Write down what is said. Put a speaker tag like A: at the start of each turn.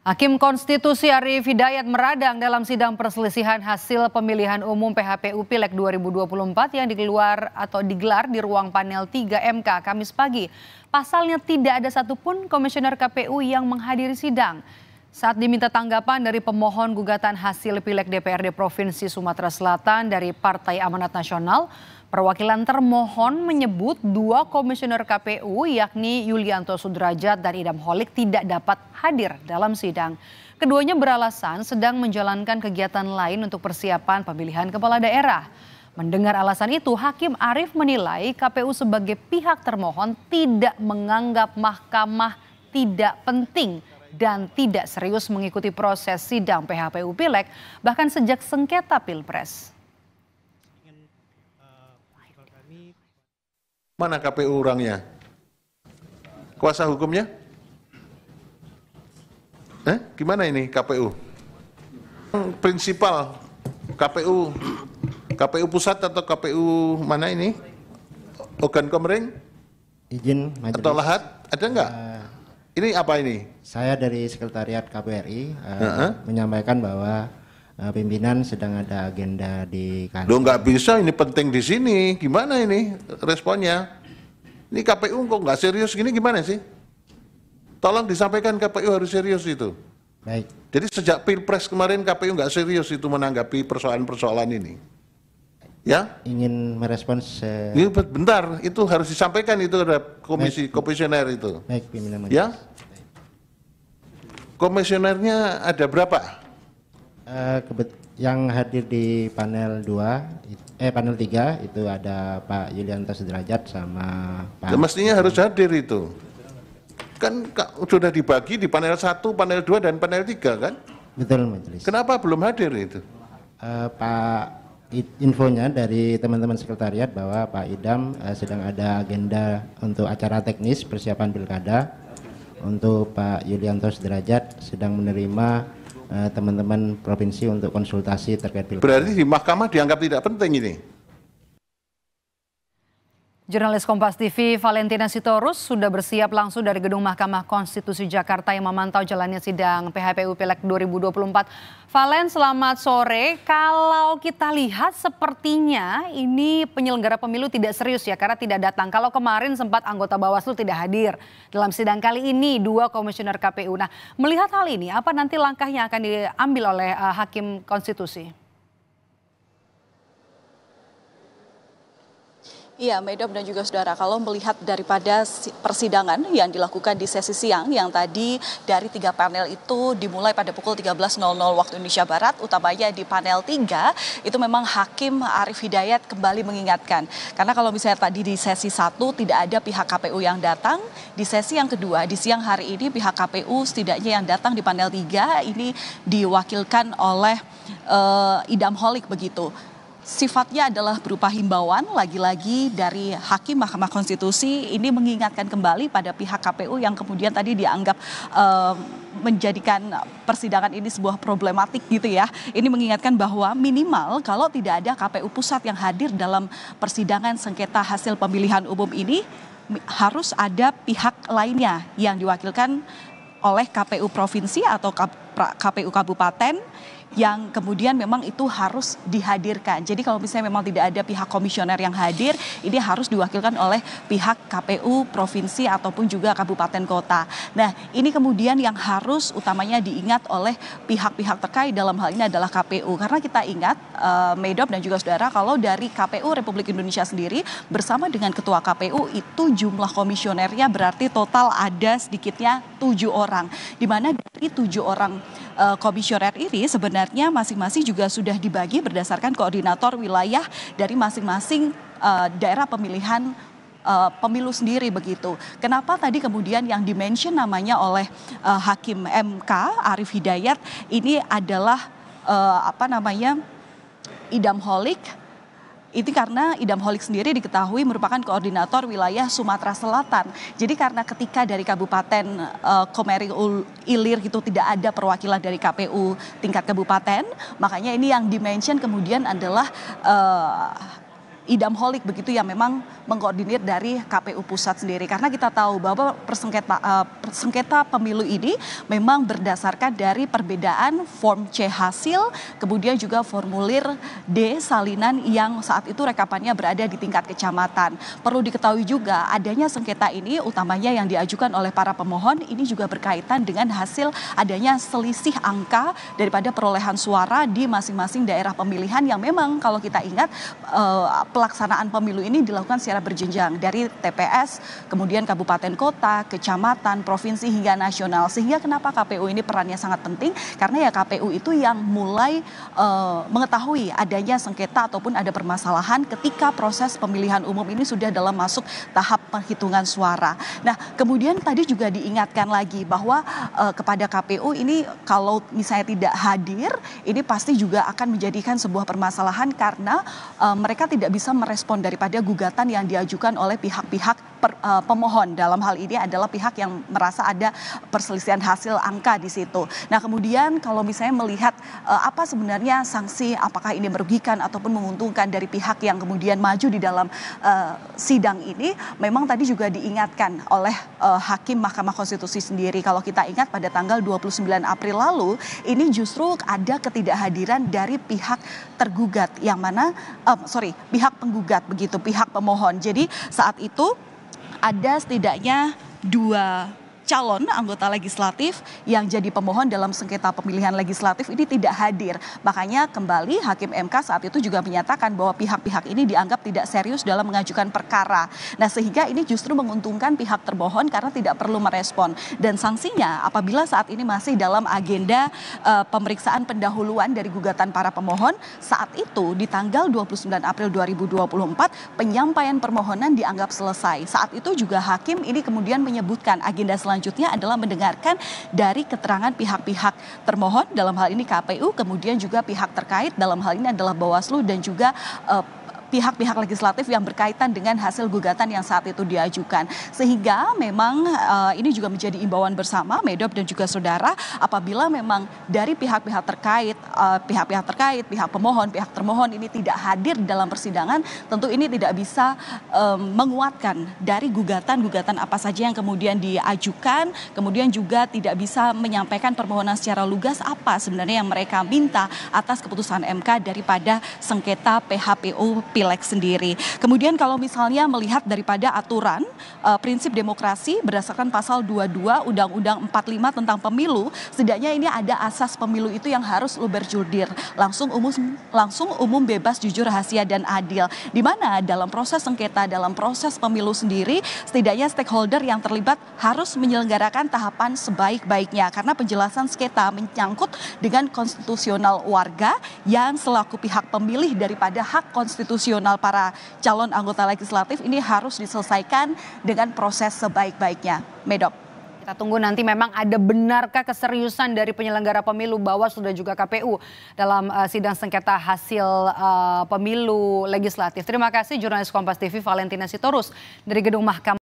A: Hakim Konstitusi Arief Hidayat meradang dalam sidang perselisihan hasil pemilihan umum PHPU Pileg 2024 yang dikeluar atau digelar di ruang panel 3 MK Kamis pagi. Pasalnya tidak ada satupun komisioner KPU yang menghadiri sidang. Saat diminta tanggapan dari pemohon gugatan hasil Pileg DPRD Provinsi Sumatera Selatan dari Partai Amanat Nasional, Perwakilan termohon menyebut dua komisioner KPU yakni Yulianto Sudrajat dan Idam Holik tidak dapat hadir dalam sidang. Keduanya beralasan sedang menjalankan kegiatan lain untuk persiapan pemilihan kepala daerah. Mendengar alasan itu, Hakim Arief menilai KPU sebagai pihak termohon tidak menganggap mahkamah tidak penting dan tidak serius mengikuti proses sidang PHPU Pileg bahkan sejak sengketa Pilpres.
B: Mana KPU orangnya? Kuasa hukumnya? Eh, gimana ini KPU? Hmm, prinsipal KPU KPU pusat atau KPU mana ini? Ogan Komering?
C: Izin majelis. Atau Lahat? Ada enggak? Uh, eh, ini apa ini? Saya dari Sekretariat KBRI uh, uh eh, -huh. menyampaikan bahwa uh, pimpinan sedang ada agenda di kantor.
B: Lo nggak bisa, ini penting di sini. Gimana ini responnya? Ini KPU kok nggak serius gini gimana sih? Tolong disampaikan KPU harus serius itu. Baik. Jadi sejak pilpres kemarin KPU nggak serius itu menanggapi persoalan-persoalan ini.
C: Ya? Ingin merespons. Uh... Ya,
B: bentar, itu harus disampaikan itu ada komisi Baik. komisioner itu.
C: Baik, pimpinan
B: Ya? Komisionernya ada berapa?
C: Uh, yang hadir di panel 2 eh panel 3 itu ada Pak Yulianto Sederajat sama Pak.
B: mestinya harus hadir itu. Kan sudah dibagi di panel 1, panel 2 dan panel 3 kan?
C: Betul majelis.
B: Kenapa belum hadir itu?
C: Uh, Pak infonya dari teman-teman sekretariat bahwa Pak Idam uh, sedang ada agenda untuk acara teknis persiapan pilkada untuk Pak Yulianto Sederajat sedang menerima Eh, teman-teman uh, provinsi untuk konsultasi terkait pilkada. Berarti
B: di mahkamah dianggap tidak penting ini?
A: Jurnalis Kompas TV Valentina Sitorus sudah bersiap langsung dari Gedung Mahkamah Konstitusi Jakarta yang memantau jalannya sidang PHPU Pilek 2024. Valen, selamat sore. Kalau kita lihat sepertinya ini penyelenggara pemilu tidak serius ya karena tidak datang. Kalau kemarin sempat anggota Bawaslu tidak hadir dalam sidang kali ini dua komisioner KPU. Nah, melihat hal ini apa nanti langkah yang akan diambil oleh uh, Hakim Konstitusi?
D: Iya, Medop dan juga saudara, kalau melihat daripada persidangan yang dilakukan di sesi siang yang tadi dari tiga panel itu dimulai pada pukul 13.00 waktu Indonesia Barat, utamanya di panel 3, itu memang Hakim Arief Hidayat kembali mengingatkan. Karena kalau misalnya tadi di sesi 1 tidak ada pihak KPU yang datang, di sesi yang kedua, di siang hari ini pihak KPU setidaknya yang datang di panel 3 ini diwakilkan oleh uh, Idam Holik begitu sifatnya adalah berupa himbauan lagi-lagi dari Hakim Mahkamah Konstitusi ini mengingatkan kembali pada pihak KPU yang kemudian tadi dianggap uh, menjadikan persidangan ini sebuah problematik gitu ya. Ini mengingatkan bahwa minimal kalau tidak ada KPU pusat yang hadir dalam persidangan sengketa hasil pemilihan umum ini harus ada pihak lainnya yang diwakilkan oleh KPU provinsi atau KPU kabupaten yang kemudian memang itu harus dihadirkan. Jadi kalau misalnya memang tidak ada pihak komisioner yang hadir, ini harus diwakilkan oleh pihak KPU provinsi ataupun juga kabupaten kota. Nah, ini kemudian yang harus utamanya diingat oleh pihak-pihak terkait dalam hal ini adalah KPU karena kita ingat uh, eh, Medop dan juga Saudara kalau dari KPU Republik Indonesia sendiri bersama dengan ketua KPU itu jumlah komisionernya berarti total ada sedikitnya tujuh orang. Di mana dari tujuh orang uh, komisioner ini sebenarnya masing-masing juga sudah dibagi berdasarkan koordinator wilayah dari masing-masing uh, daerah pemilihan uh, pemilu sendiri begitu. Kenapa tadi kemudian yang dimention namanya oleh uh, hakim MK Arief Hidayat ini adalah uh, apa namanya idam holik itu karena Idam Holik sendiri diketahui merupakan koordinator wilayah Sumatera Selatan. Jadi karena ketika dari Kabupaten uh, eh, Komering Ilir itu tidak ada perwakilan dari KPU tingkat kabupaten, makanya ini yang dimention kemudian adalah uh, idam holik begitu yang memang mengkoordinir dari KPU pusat sendiri karena kita tahu bahwa persengketa uh, persengketa pemilu ini memang berdasarkan dari perbedaan form C hasil kemudian juga formulir D salinan yang saat itu rekapannya berada di tingkat kecamatan. Perlu diketahui juga adanya sengketa ini utamanya yang diajukan oleh para pemohon ini juga berkaitan dengan hasil adanya selisih angka daripada perolehan suara di masing-masing daerah pemilihan yang memang kalau kita ingat uh, pelaksanaan pemilu ini dilakukan secara berjenjang dari TPS, kemudian kabupaten kota, kecamatan, provinsi hingga nasional. Sehingga kenapa KPU ini perannya sangat penting? Karena ya KPU itu yang mulai uh, mengetahui adanya sengketa ataupun ada permasalahan ketika proses pemilihan umum ini sudah dalam masuk tahap penghitungan suara. Nah, kemudian tadi juga diingatkan lagi bahwa uh, kepada KPU ini kalau misalnya tidak hadir, ini pasti juga akan menjadikan sebuah permasalahan karena uh, mereka tidak bisa bisa merespon daripada gugatan yang diajukan oleh pihak pihak per, uh, pemohon dalam hal ini adalah pihak yang merasa ada perselisihan hasil angka di situ. Nah, kemudian kalau misalnya melihat uh, apa sebenarnya sanksi apakah ini merugikan ataupun menguntungkan dari pihak yang kemudian maju di dalam uh, sidang ini memang tadi juga diingatkan oleh uh, hakim Mahkamah Konstitusi sendiri kalau kita ingat pada tanggal 29 April lalu ini justru ada ketidakhadiran dari pihak tergugat yang mana uh, sorry pihak penggugat begitu pihak pemohon jadi saat itu ada setidaknya dua calon anggota legislatif yang jadi pemohon dalam sengketa pemilihan legislatif ini tidak hadir. Makanya kembali Hakim MK saat itu juga menyatakan bahwa pihak-pihak ini dianggap tidak serius dalam mengajukan perkara. Nah sehingga ini justru menguntungkan pihak terbohon karena tidak perlu merespon. Dan sanksinya apabila saat ini masih dalam agenda uh, pemeriksaan pendahuluan dari gugatan para pemohon, saat itu di tanggal 29 April 2024 penyampaian permohonan dianggap selesai. Saat itu juga hakim ini kemudian menyebutkan agenda selanjutnya selanjutnya adalah mendengarkan dari keterangan pihak-pihak termohon dalam hal ini KPU kemudian juga pihak terkait dalam hal ini adalah Bawaslu dan juga eh, pihak-pihak legislatif yang berkaitan dengan hasil gugatan yang saat itu diajukan. Sehingga memang uh, ini juga menjadi imbauan bersama Medop dan juga saudara apabila memang dari pihak-pihak terkait Eh, pihak-pihak terkait, pihak pemohon, pihak termohon ini tidak hadir dalam persidangan, tentu ini tidak bisa um, menguatkan dari gugatan-gugatan apa saja yang kemudian diajukan, kemudian juga tidak bisa menyampaikan permohonan secara lugas apa sebenarnya yang mereka minta atas keputusan MK daripada sengketa PHPU Pileg sendiri. Kemudian kalau misalnya melihat daripada aturan uh, prinsip demokrasi berdasarkan pasal 22 Undang-Undang 45 tentang pemilu, setidaknya ini ada asas pemilu itu yang harus luber jurdir langsung umum langsung umum bebas jujur rahasia dan adil di mana dalam proses sengketa dalam proses pemilu sendiri setidaknya stakeholder yang terlibat harus menyelenggarakan tahapan sebaik-baiknya karena penjelasan sengketa menyangkut dengan konstitusional warga yang selaku pihak pemilih daripada hak konstitusional para calon anggota legislatif ini harus diselesaikan dengan proses sebaik-baiknya. Medok. Kita tunggu nanti memang ada benarkah keseriusan dari
A: penyelenggara pemilu Bawaslu dan juga KPU dalam uh, sidang sengketa hasil uh, pemilu legislatif. Terima kasih jurnalis Kompas TV Valentina Sitorus dari Gedung Mahkamah